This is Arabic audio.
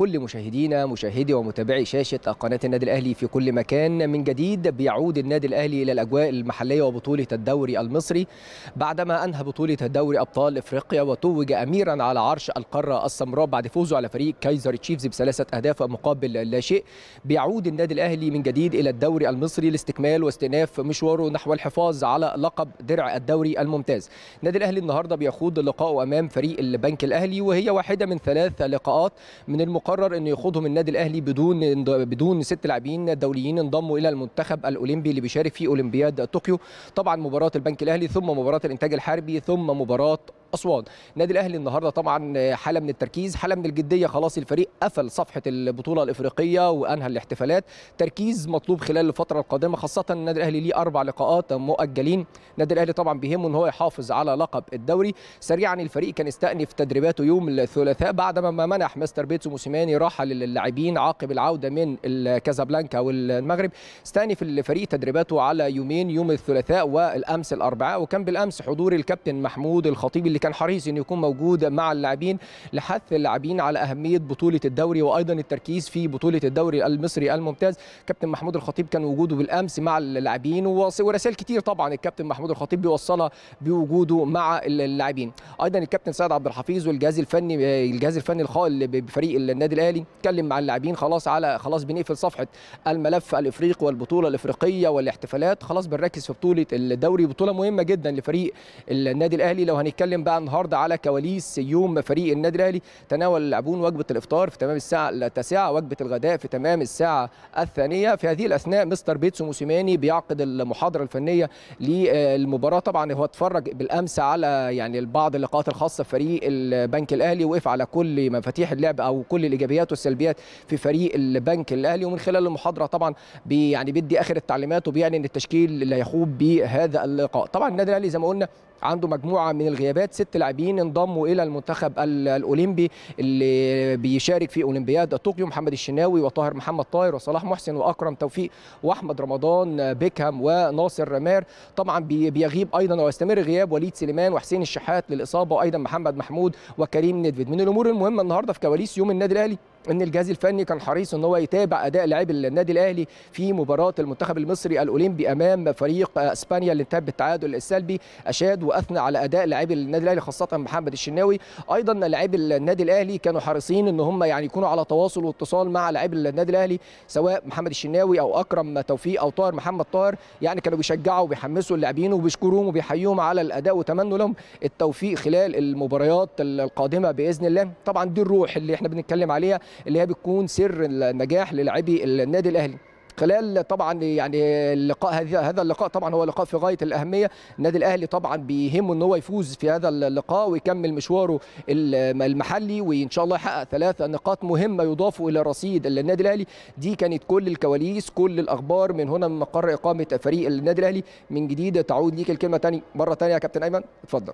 كل مشاهدينا مشاهدي ومتابعي شاشة قناة النادي الأهلي في كل مكان من جديد بيعود النادي الأهلي إلى الأجواء المحلية وبطولة الدوري المصري بعدما أنهى بطولة دوري أبطال إفريقيا وتوج أميرا على عرش القارة السمراء بعد فوزه على فريق كايزر تشيفز بثلاثة أهداف مقابل لا شيء بيعود النادي الأهلي من جديد إلى الدوري المصري لاستكمال واستئناف مشواره نحو الحفاظ على لقب درع الدوري الممتاز النادي الأهلي النهاردة بيخوض لقاءه أمام فريق البنك الأهلي وهي واحدة من ثلاث لقاءات من المقابل قرر انه يخوضهم النادي الاهلي بدون بدون ست لاعبين دوليين انضموا الى المنتخب الاولمبي اللي بيشارك في اولمبياد طوكيو طبعا مباراه البنك الاهلي ثم مباراه الانتاج الحربي ثم مباراه أسوان النادي الأهلي النهاردة طبعا حالة من التركيز حالة من الجدية خلاص الفريق قفل صفحة البطولة الإفريقية وأنهى الاحتفالات تركيز مطلوب خلال الفترة القادمة خاصة النادي الأهلي ليه أربع لقاءات مؤجلين النادي الأهلي طبعا بيهمه أن هو يحافظ على لقب الدوري سريعا الفريق كان استأنف تدريباته يوم الثلاثاء بعدما ما منح مستر بيتسو موسيماني راحة للاعبين عقب العودة من كازابلانكا والمغرب استأنف الفريق تدريباته على يومين يوم الثلاثاء والأمس الأربعاء وكان بالأمس حضور الكابتن محمود الخطيب اللي كان حريص انه يكون موجود مع اللاعبين لحث اللاعبين على اهميه بطوله الدوري وايضا التركيز في بطوله الدوري المصري الممتاز كابتن محمود الخطيب كان وجوده بالامس مع اللاعبين ورسائل كتير طبعا الكابتن محمود الخطيب بيوصلها بوجوده مع اللاعبين ايضا الكابتن سيد عبد الحفيظ والجهاز الفني الجهاز الفني الخال بفريق النادي الاهلي اتكلم مع اللاعبين خلاص على خلاص بنقفل صفحه الملف الافريقي والبطوله الافريقيه والاحتفالات خلاص بنركز في بطوله الدوري بطوله مهمه جدا لفريق النادي الاهلي لو هنتكلم بقى بقى النهارده على كواليس يوم فريق النادي الاهلي تناول اللاعبون وجبه الافطار في تمام الساعه التاسعه وجبه الغداء في تمام الساعه الثانيه في هذه الاثناء مستر بيتسو موسيماني بيعقد المحاضره الفنيه للمباراه طبعا هو اتفرج بالامس على يعني بعض اللقاءات الخاصه بفريق البنك الاهلي وقف على كل مفاتيح اللعب او كل الايجابيات والسلبيات في فريق البنك الاهلي ومن خلال المحاضره طبعا بي يعني بيدي اخر التعليمات وبيعني ان التشكيل اللي هيخوض بهذا اللقاء طبعا النادي الاهلي زي ما قلنا عنده مجموعه من الغيابات ست لاعبين انضموا الى المنتخب الاولمبي اللي بيشارك في اولمبياد طوكيو محمد الشناوي وطاهر محمد طاهر وصلاح محسن واكرم توفيق واحمد رمضان بيكهام وناصر رمار طبعا بيغيب ايضا ويستمر غياب وليد سليمان وحسين الشحات للاصابه وايضا محمد محمود وكريم ندفد من الامور المهمه النهارده في كواليس يوم النادي الاهلي ان الجهاز الفني كان حريص ان هو يتابع اداء لاعبي النادي الاهلي في مباراه المنتخب المصري الاولمبي امام فريق اسبانيا اللي انتهت بالتعادل السلبي اشاد واثنى على اداء لاعبي النادي الاهلي خاصه محمد الشناوي ايضا لاعبي النادي الاهلي كانوا حريصين ان هم يعني يكونوا على تواصل واتصال مع لاعبي النادي الاهلي سواء محمد الشناوي او اكرم توفيق او طاهر محمد طاهر يعني كانوا بيشجعوا وبيحمسوا اللاعبين وبيشكروهم وبيحيوهم على الاداء وتمنوا لهم التوفيق خلال المباريات القادمه باذن الله طبعا دي الروح اللي احنا بنتكلم عليها اللي هي بتكون سر النجاح للاعبي النادي الاهلي خلال طبعا يعني اللقاء هذا هذا اللقاء طبعا هو لقاء في غايه الاهميه النادي الاهلي طبعا بيهمه ان هو يفوز في هذا اللقاء ويكمل مشواره المحلي وان شاء الله يحقق ثلاث نقاط مهمه يضافوا الى رصيد النادي الاهلي دي كانت كل الكواليس كل الاخبار من هنا من مقر اقامه فريق النادي الاهلي من جديد تعود ليك الكلمه تاني مره تانية يا كابتن ايمن اتفضل